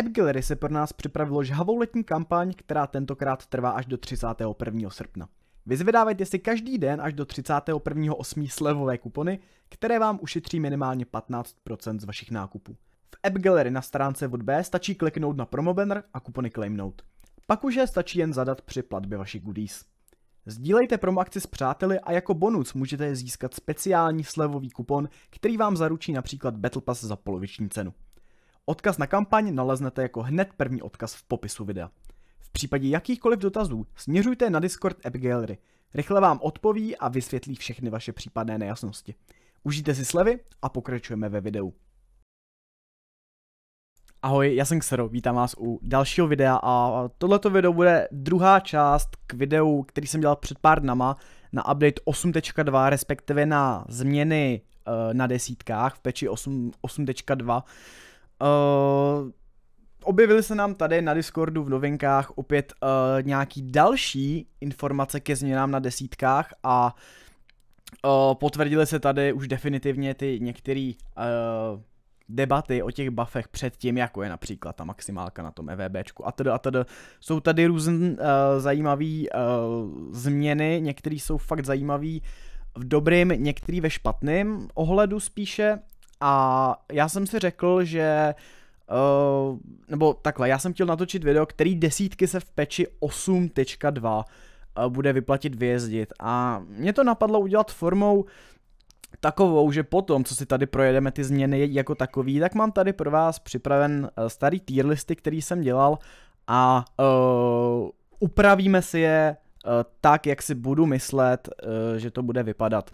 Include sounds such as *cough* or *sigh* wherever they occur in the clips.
AppGallery se pro nás připravilo žhavou letní kampaň, která tentokrát trvá až do 31. srpna. Vyzvedávajte si každý den až do 31.8. slevové kupony, které vám ušetří minimálně 15% z vašich nákupů. V AppGallery na stránce Woodbe stačí kliknout na Promobanner a kupony claimnout. Pak už je stačí jen zadat při platbě vašich goodies. Sdílejte promo akci s přáteli a jako bonus můžete získat speciální slevový kupon, který vám zaručí například Battle Pass za poloviční cenu. Odkaz na kampaň naleznete jako hned první odkaz v popisu videa. V případě jakýchkoliv dotazů směřujte na Discord App Gallery. Rychle vám odpoví a vysvětlí všechny vaše případné nejasnosti. Užijte si slevy a pokračujeme ve videu. Ahoj, já jsem Xero, vítám vás u dalšího videa a tohleto video bude druhá část k videu, který jsem dělal před pár dnama na update 8.2, respektive na změny eh, na desítkách v peči 8.2. Eh, objevily se nám tady na Discordu v novinkách opět uh, nějaký další informace ke změnám na desítkách a uh, potvrdily se tady už definitivně ty některé uh, debaty o těch buffech předtím, jako je například ta maximálka na tom EVBčku a tedy a tedy. Jsou tady různé uh, zajímavé uh, změny, některé jsou fakt zajímavé v dobrým, některý ve špatném ohledu spíše a já jsem si řekl, že Uh, nebo takhle, já jsem chtěl natočit video, který desítky se v peči 8.2 uh, eh, bude vyplatit vyjezdit a mě to napadlo udělat formou takovou, že potom, co si tady projedeme ty změny jako takový, tak mám tady pro vás připraven uh, starý tier listy, který jsem dělal a uh, upravíme si je uh, tak, jak si budu myslet, uh, že to bude vypadat.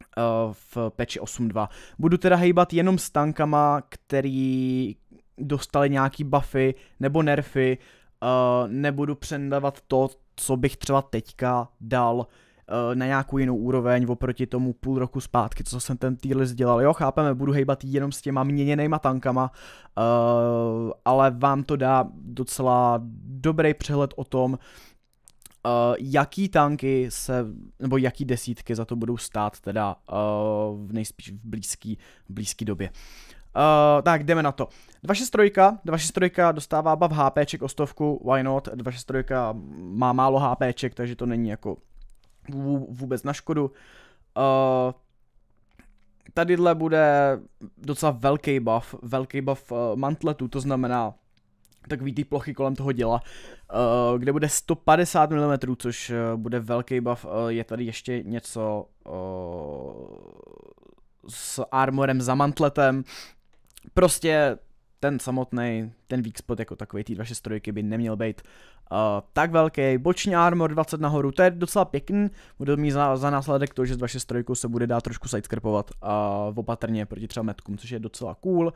Eh, v peči 8.2. Budu teda hejbat jenom s tankama, který dostali nějaký buffy nebo nerfy, eh, nebudu přendávat to, co bych třeba teďka dal eh, na nějakou jinou úroveň oproti tomu půl roku zpátky, co jsem ten tier list dělal. Jo, chápeme, budu hejbat jenom s těma měněnýma tankama, uh, ale vám to dá docela dobrý přehled o tom, Uh, jaký tanky se, nebo jaký desítky za to budou stát teda uh, v nejspíš v blízký, v blízký době. Uh, tak jdeme na to. 263, 263 dostává bav HPček o stovku, why not, 263 má málo HPček, takže to není jako vůbec na škodu. Uh, tadyhle bude docela velký buff, velký buff uh, mantletu, to znamená takový ty plochy kolem toho děla, eh, kde bude 150 mm, což eh, bude velký buff. Eh, je tady ještě něco s armorem za mantletem. Prostě ten samotný, ten weak spot jako takový, ty strojky by neměl být uh, tak velký. Boční armor 20 nahoru, to je docela pěkný, bude mít za, za následek to, že z vaše strojku se bude dát trošku sidescrapovat uh, opatrně proti třeba metkům, což je docela cool. Uh,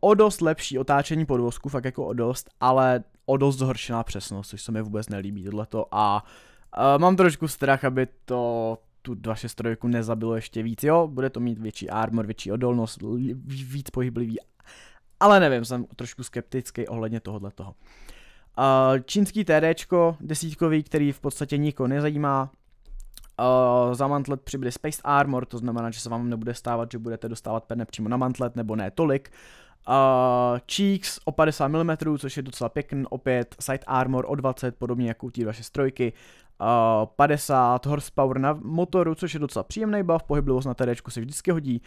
o dost lepší otáčení podvozku, fakt jako o dost, ale o dost zhoršená přesnost, což se mi vůbec nelíbí tohleto a uh, mám trošku strach, aby to tu strojku nezabilo ještě víc, jo, bude to mít větší armor, větší odolnost, víc pohyblivý ale nevím, jsem trošku skeptický ohledně tohohle toho. Eh, čínský TDčko desítkový, který v podstatě nikoho nezajímá, Uh, za mantlet přibude Space Armor, to znamená, že se vám nebude stávat, že budete dostávat perne přímo na mantlet, nebo ne tolik. Uh, Cheeks o 50 mm, což je docela pěkný, opět Side Armor o 20, podobně jako u té vaše strojky. Uh, 50 horsepower na motoru, což je docela příjemný bav, pohyblivost na TD se vždycky hodí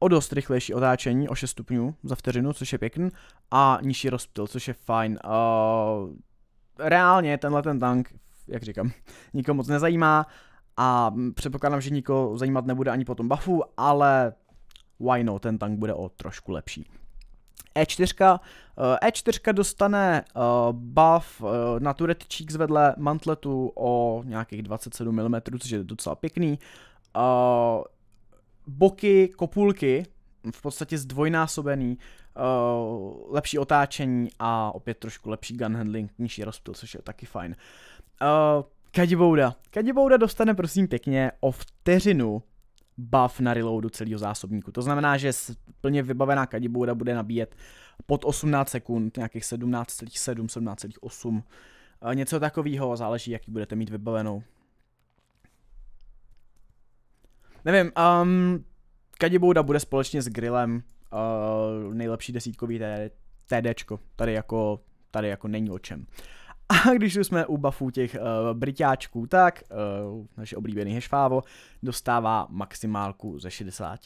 o dost rychlejší otáčení o 6 stupňů za vteřinu, což je pěkný, a nižší rozptyl, což je fajn. Uh, reálně tenhle ten tank, jak říkám, *laughs* nikomu moc nezajímá a předpokládám, že nikoho zajímat nebude ani po tom buffu, ale why no, ten tank bude o trošku lepší. E4, E4 eh, e dostane eh, buff eh, na cheeks vedle mantletu o nějakých 27 mm, což je docela pěkný boky kopulky v podstatě zdvojnásobený, uh, lepší otáčení a opět trošku lepší gun handling, nižší rozptyl, což je taky fajn. Uh, eh, Kadibouda. Kadibouda dostane prosím pěkně o vteřinu buff na reloadu celého zásobníku. To znamená, že plně vybavená kadibouda bude nabíjet pod 18 sekund, nějakých 17,7, 17,8, eh, něco takového, záleží, jaký budete mít vybavenou. Nevím, um, Kadibouda bude společně s Grillem uh, nejlepší desítkový TDčko. Tady jako, tady jako není o čem. A když už jsme u buffů těch uh, britáčků, tak uh, naše oblíbený hešfávo dostává maximálku ze 60.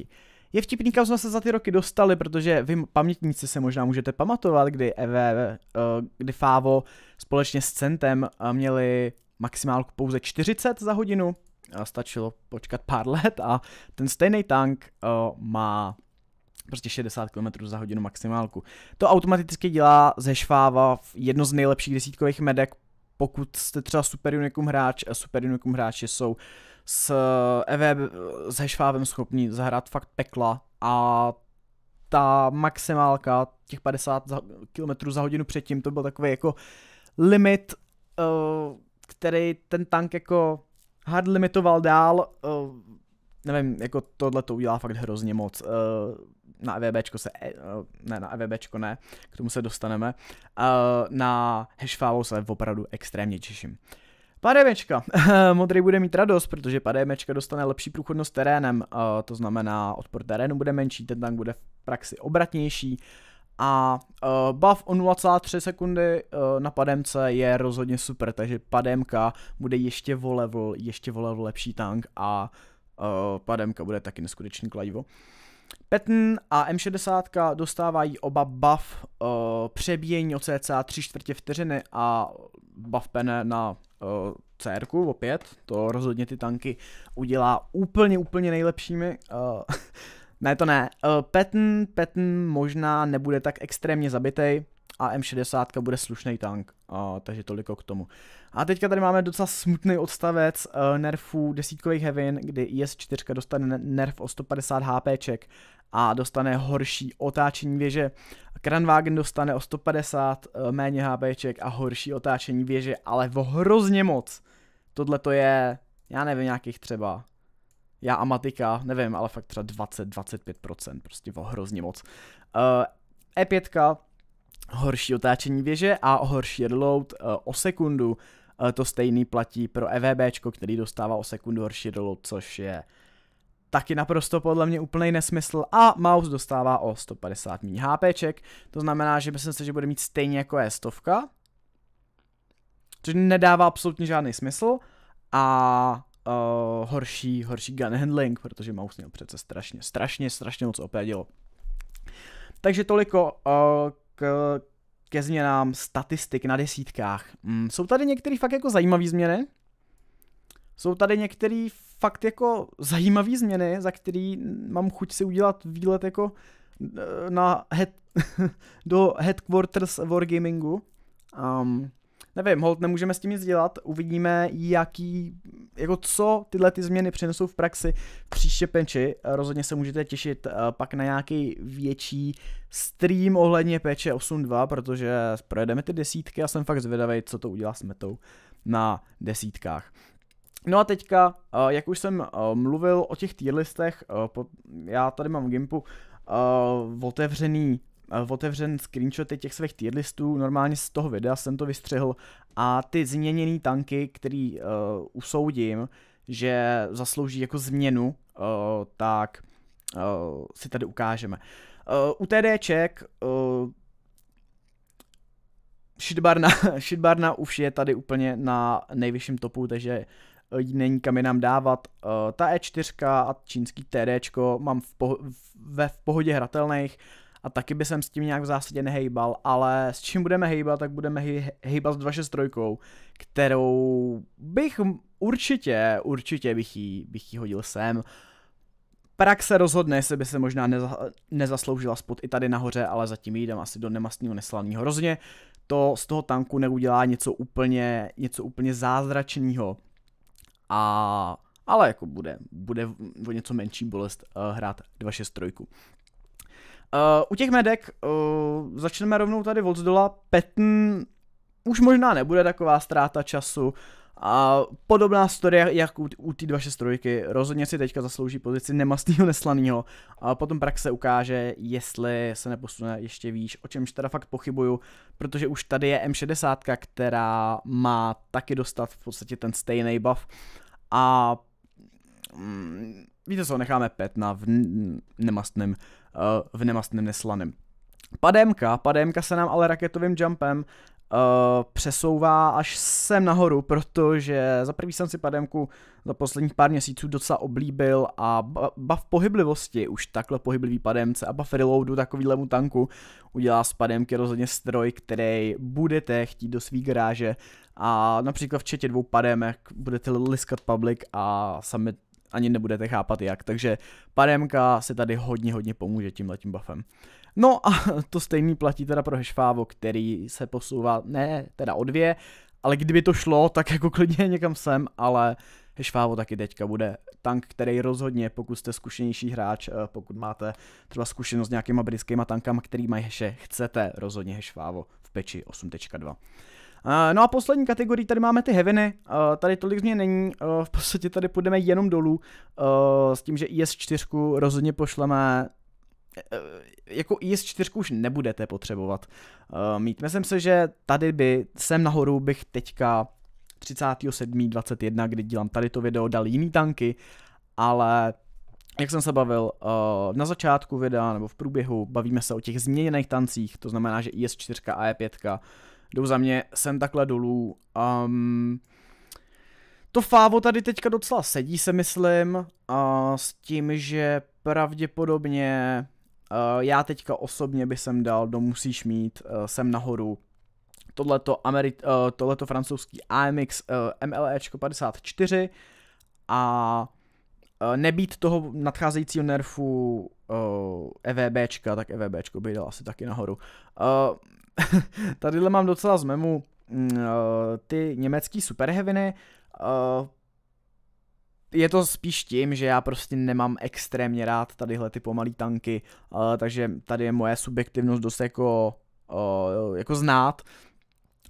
Je vtipný, kam jsme se za ty roky dostali, protože vy pamětníci se možná můžete pamatovat, kdy EV, uh, kdy Fávo společně s Centem uh, měli maximálku pouze 40 za hodinu, stačilo počkat pár *laughs* let a ten stejný tank uh, má prostě 60 km za hodinu maximálku. To automaticky dělá ze Šváva jedno z nejlepších desítkových medek, pokud jste třeba Super Unicum hráč, Super Unicum hráči jsou s EV, eh, e eh, s Hešvávem schopni zahrát fakt pekla a ta maximálka těch 50 km za hodinu předtím, to byl takový jako limit, který ten tank jako hard limitoval dál, uh, nevím, jako tohle to udělá fakt hrozně moc. Uh, na EVBčko se, uh, ne, na EVBčko ne, k tomu se dostaneme. Uh, na hashfálu se opravdu extrémně těším. Padémečka. *laughs* Modrý bude mít radost, protože padémečka dostane lepší průchodnost terénem, uh, to znamená odpor terénu bude menší, ten tank bude v praxi obratnější. Uh, a uh, eh, buff o 0,3 sekundy uh, na pademce je rozhodně super, takže pademka bude ještě o level, ještě o level lepší tank a uh, pademka bude taky neskutečný kladivo. Petn a M60 dostávají oba buff uh, přebíjení o cca 3 čtvrtě vteřiny a buff pene na uh, CR opět, to rozhodně ty tanky udělá úplně, úplně nejlepšími. Uh, ne, to ne. Eh, Patton, Patton možná nebude tak extrémně zabitej a M60 bude slušný tank, a, takže toliko k tomu. A teďka tady máme docela smutný odstavec uh, nerfů desítkových Heaven, kdy IS-4 dostane nerf o 150 HPček a dostane horší otáčení věže. Kranwagen dostane o 150 uh, eh, méně HPček a horší otáčení věže, ale o hrozně moc. Tohle to je, já nevím, nějakých třeba já a matika, nevím, ale fakt třeba 20-25%, prostě o hrozně moc. Uh, eh, E5, horší otáčení věže a horší reload uh, eh, o sekundu, uh, to stejný platí pro EVB, který dostává o sekundu horší reload, což je taky naprosto podle mě úplný nesmysl a mouse dostává o 150 méně HPček, to znamená, že myslím si, že bude mít stejně jako e stovka, což nedává absolutně žádný smysl a uh, horší, horší gun handling, protože mouse měl přece strašně, strašně, strašně moc OP Takže toliko uh, k, ke změnám statistik na desítkách. Mm, jsou tady některé fakt jako zajímavé změny. Jsou tady některé fakt jako zajímavé změny, za který mám chuť si udělat výlet jako eh, na head, *laughs* do headquarters Wargamingu. Um, nevím, hold, nemůžeme s tím nic dělat, uvidíme, jaký, jako co tyhle ty změny přinesou v praxi v příště penči. Rozhodně se můžete těšit eh, pak na nějaký větší stream ohledně péče 8.2, protože projedeme ty desítky a jsem fakt zvědavý, co to udělá s metou na desítkách. No a teďka, eh, jak už jsem eh, mluvil o těch tier listech, já tady mám v Gimpu otevřený Eh, otevřen screenshoty těch svých tier listů, normálně z toho videa jsem to vystřihl a ty změněné tanky, který uh, usoudím, že zaslouží jako změnu, uh, tak uh, si tady ukážeme. Uh, u TDček uh, šitbarna, šitbarna *laughs* už je tady úplně na nejvyšším topu, takže ji není kam jinam dávat. Uh, ta E4 a čínský TDčko mám v poho- ve v pohodě hratelných, a taky by jsem s tím nějak v zásadě nehejbal, ale s čím budeme hejbat, tak budeme hejbat s 263, kterou bych určitě, určitě bych jí, bych jí hodil sem. Praxe rozhodne, jestli by se možná neza, nezasloužila spot i tady nahoře, ale zatím jdem asi do nemastního neslavného hrozně. To z toho tanku neudělá něco úplně, něco úplně zázračného. A ale jako bude, bude o něco menší bolest uh, hrát 263. Uh, u těch medek uh, začneme rovnou tady od zdola. Petn už možná nebude taková ztráta času. A podobná story jak u, u té 263, rozhodně si teďka zaslouží pozici nemastného neslaného. a potom praxe ukáže, jestli se neposune ještě výš, o čemž teda fakt pochybuju, protože už tady je M60, která má taky dostat v podstatě ten stejný buff a mm, víte co, necháme pet na v nemastném v nemastném neslaném. pademka pademka se nám ale raketovým jumpem uh, přesouvá až sem nahoru, protože za prvý jsem si pademku za posledních pár měsíců docela oblíbil a bav pohyblivosti, už takhle pohyblivý pademce, a bav reloadu takovýhlemu tanku udělá z pademky rozhodně stroj, který budete chtít do svý garáže a například v četě dvou pademek budete liskat public a sami ani nebudete chápat jak. Takže paremka se tady hodně, hodně pomůže tímhletím buffem. No a *laughs* to stejný platí teda pro Hešfávo, který se posouvá, ne teda o dvě, ale kdyby to šlo, tak jako klidně *laughs* někam sem, ale Hešfávo taky teďka bude tank, který rozhodně, pokud jste zkušenější hráč, eh, pokud máte třeba zkušenost s nějakýma britskýma tankama, který mají heše, chcete rozhodně Hešfávo v peči 8.2. Eh, no a poslední kategorii, tady máme ty heaveny, eh, tady tolik změn není, eh, v podstatě tady půjdeme jenom dolů s tím, že IS4 e rozhodně pošleme jako IS4 e už nebudete potřebovat mít. Myslím se, že tady by, sem nahoru bych teďka 37.21, kdy dělám tady to video, dal jiný tanky, ale jak jsem se bavil na začátku videa nebo v průběhu, bavíme se o těch změněných tancích, to znamená, že IS4 e a E5 jdou za mě sem takhle dolů. Um, to fávo tady teďka docela sedí, se myslím, a uh, s tím, že pravděpodobně uh, já teďka osobně by jsem dal do musíš mít uh, sem nahoru tohleto, Ameri- uh, eh, tohleto francouzský AMX uh, MLEčko 54 a uh, nebýt toho nadcházejícího nerfu uh, EVBčka, tak EVBčko by dal asi taky nahoru. Uh, *laughs* tadyhle mám docela z memu uh, ty německý superheviny. Uh, je to spíš tím, že já prostě nemám extrémně rád tadyhle ty pomalý tanky, uh, takže tady je moje subjektivnost dost jako, uh, jako znát,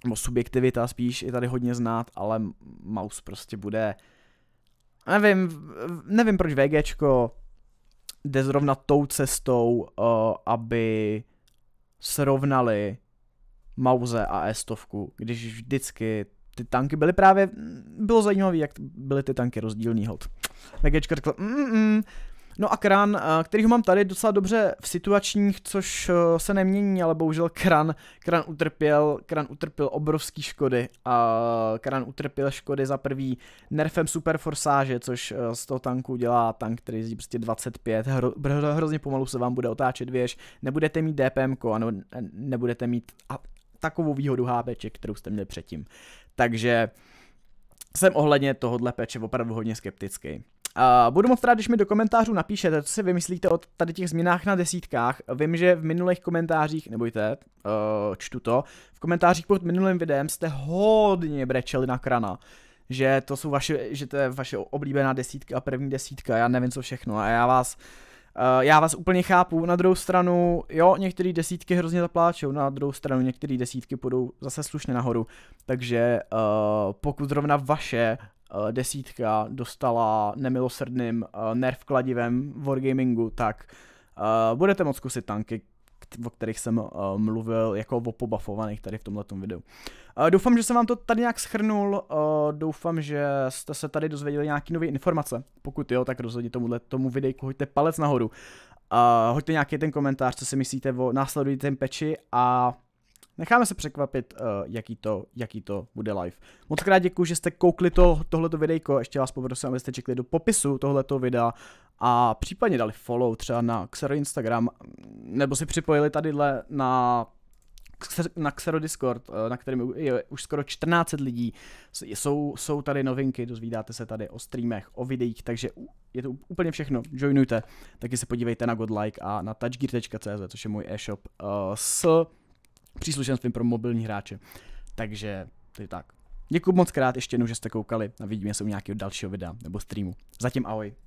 nebo subjektivita spíš je tady hodně znát, ale mouse prostě bude, nevím, nevím proč VGčko jde zrovna tou cestou, uh, aby srovnali Mauze a E100, když vždycky ty tanky byly právě, bylo zajímavé, jak byly ty tanky rozdílný hod. Megečka řekl, mm, No a kran, eh, ho mám tady docela dobře v situačních, což eh, se nemění, ale bohužel kran, kran utrpěl, kran utrpěl obrovský škody a kran utrpěl škody za prvý nerfem super což eh, z toho tanku dělá tank, který jezdí prostě 25, hro, hro, hrozně pomalu se vám bude otáčet věž, nebudete mít DPM, ano, nebudete mít takovou výhodu HBček, kterou jste měli předtím. Takže jsem ohledně tohohle peče opravdu hodně skeptický. Uh, budu moc rád, když mi do komentářů napíšete, co si vymyslíte o tady těch změnách na desítkách. Vím, že v minulých komentářích, nebojte, uh, čtu to, v komentářích pod minulým videem jste hodně brečeli na krana. Že to jsou vaše, že to je vaše oblíbená desítka, a první desítka, já nevím co všechno a já vás Eh, já vás úplně chápu, na druhou stranu, jo, některé desítky hrozně zapláčou, na druhou stranu některé desítky půjdou zase slušně nahoru, takže uh, pokud zrovna vaše uh, desítka dostala nemilosrdným uh, nerf kladivem Wargamingu, tak uh, budete moc zkusit tanky, o kterých jsem uh, mluvil jako o pobafovaných tady v tomhle videu. Uh, doufám, že jsem vám to tady nějak schrnul, uh, doufám, že jste se tady dozvěděli nějaké nové informace. Pokud jo, tak rozhodně tomuhle, tomu videjku hoďte palec nahoru. Uh, hoďte nějaký ten komentář, co si myslíte o následujícím peči a Necháme se překvapit, uh, jaký, to, jaký to bude live. Moc krát děkuji, že jste koukli to, tohleto videjko, ještě vás poprosím, abyste čekli do popisu tohleto videa a případně dali follow třeba na Xero Instagram, nebo si připojili tadyhle na na Xero Discord, na kterém je už skoro 14 lidí. Jsou, jsou tady novinky, dozvídáte se tady o streamech, o videích, takže je to úplně všechno. Joinujte, taky se podívejte na godlike a na touchgear.cz, což je můj e-shop uh, s příslušenstvím pro mobilní hráče. Takže to je tak. Děkuji moc krát ještě jednou, že jste koukali a vidíme se u nějakého dalšího videa nebo streamu. Zatím ahoj.